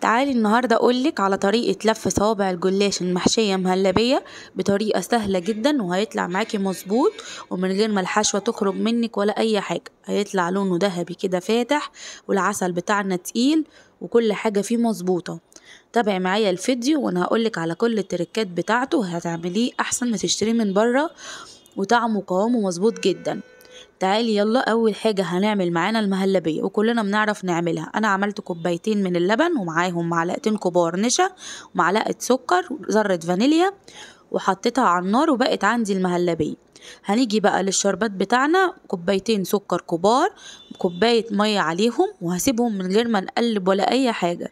تعالي النهاردة أقولك على طريقة لف صوابع الجلاش المحشية مهلبية بطريقة سهلة جدا وهيطلع معاكي مظبوط ومن غير ما الحشوة تخرج منك ولا أي حاجة هيطلع لونه ذهبي كده فاتح والعسل بتاعنا تقيل وكل حاجة فيه مظبوطة تابعي معايا الفيديو وأنا هقولك على كل التركات بتاعته هتعمليه أحسن ما تشتريه من بره وطعمه وقوامه مظبوط جدا تعالي يلا اول حاجه هنعمل معانا المهلبيه وكلنا بنعرف نعملها انا عملت كوبايتين من اللبن ومعاهم معلقتين كبار نشا ومعلقه سكر وذره فانيليا وحطيتها على النار وبقت عندي المهلبيه هنيجي بقى للشربات بتاعنا كوبايتين سكر كبار كوبايه ميه عليهم وهسيبهم من غير ما نقلب ولا اي حاجه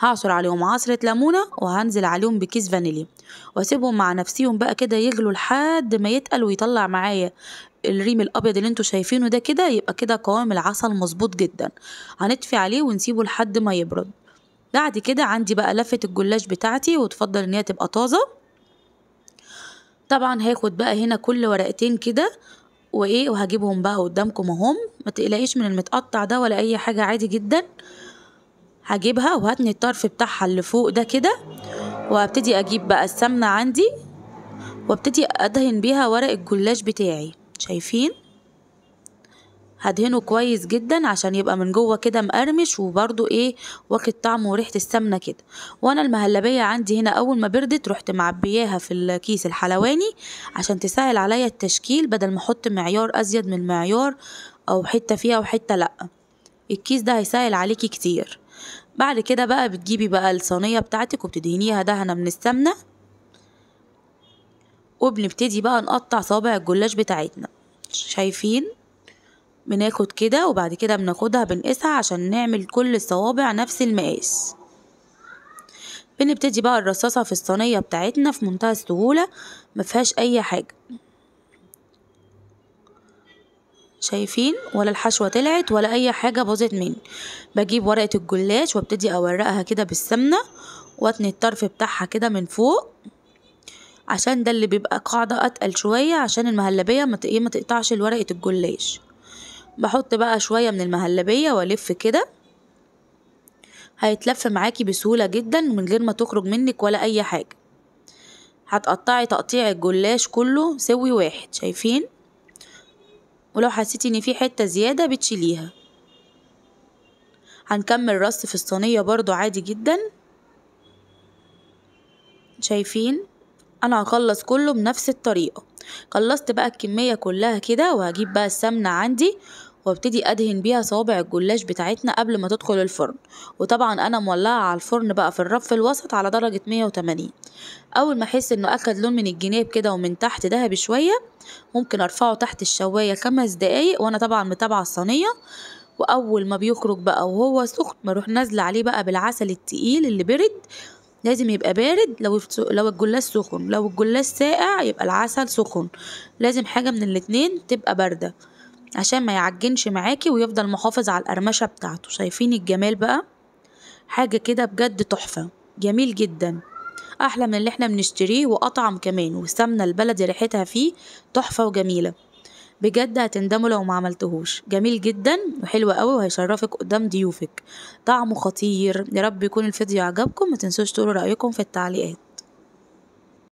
هعصر عليهم عصرة ليمونة وهنزل عليهم بكيس فانيليا واسيبهم مع نفسيهم بقى كده يغلوا لحد ما يتقل ويطلع معايا الريم الابيض اللي انتوا شايفينه ده كده يبقى كده قوام العسل مظبوط جدا هنطفي عليه ونسيبه لحد ما يبرد بعد كده عندي بقى لفة الجلاش بتاعتي وتفضل ان هي تبقى طازة طبعا هاخد بقى هنا كل ورقتين كده وايه وهجيبهم بقى قدامكم اهم ما تقلقيش من المتقطع ده ولا اي حاجة عادي جدا هجيبها وهتني الطرف بتاعها اللي فوق ده كده وهبتدي اجيب بقى السمنة عندي وابتدي ادهن بيها ورق الجلاش بتاعي شايفين هدهنه كويس جدا عشان يبقى من جوه كده مقرمش وبرده ايه واخد طعمه وريحه السمنه كده وانا المهلبيه عندي هنا اول ما بردت رحت معبياها في الكيس الحلواني عشان تسهل عليا التشكيل بدل ما احط معيار ازيد من معيار او حته فيها وحته لا الكيس ده هيسهل عليكي كتير بعد كده بقى بتجيبي بقى الصينية بتاعتك وبتدهنيها دهنة من السمنة وبنبتدي بقى نقطع صوابع الجلاش بتاعتنا شايفين بناخد كده وبعد كده بناخدها بنقيسها عشان نعمل كل الصوابع نفس المقاس بنبتدي بقى الرصاصة في الصينية بتاعتنا في منتهى السهولة مفيهاش اي حاجة شايفين ولا الحشوة طلعت ولا أي حاجة باظت مني بجيب ورقة الجلاش وابتدي أورقها كده بالسمنة واتني الطرف بتاعها كده من فوق عشان ده اللي بيبقى قاعدة أتقل شوية عشان المهلبية ما إيه، تقطعش ورقة الجلاش بحط بقى شوية من المهلبية والف كده هيتلف معاكي بسهولة جدا من غير ما تخرج منك ولا أي حاجة هتقطعي تقطيع الجلاش كله سوي واحد شايفين ولو حسيتي ان في حتة زيادة بتشيليها هنكمل رص في الصينية برضو عادي جدا شايفين انا هخلص كله بنفس الطريقة خلصت بقى الكمية كلها كده وهجيب بقى السمنة عندي وابتدي ادهن بيها صوابع الجلاش بتاعتنا قبل ما تدخل الفرن وطبعا انا مولعه على الفرن بقى في الرف الوسط على درجه 180 اول ما احس انه اخد لون من الجناب كده ومن تحت دهبي شويه ممكن ارفعه تحت الشوايه خمس دقايق وانا طبعا متابعه الصينيه واول ما بيخرج بقى وهو سخن بروح نازله عليه بقى بالعسل التقيل اللي برد لازم يبقى بارد لو لو الجلاش سخن لو الجلاش ساقع يبقى العسل سخن لازم حاجه من الاتنين تبقى بارده عشان ما يعجنش معاكي ويفضل محافظ على القرمشة بتاعته شايفين الجمال بقى حاجة كده بجد تحفة جميل جدا أحلى من اللي احنا بنشتريه وأطعم كمان والسمنة البلدي ريحتها فيه تحفة وجميلة بجد هتندموا لو ما عملتهوش جميل جدا وحلو قوي وهيشرفك قدام ضيوفك طعمه خطير يا رب يكون الفيديو عجبكم ما تنسوش تقولوا رأيكم في التعليقات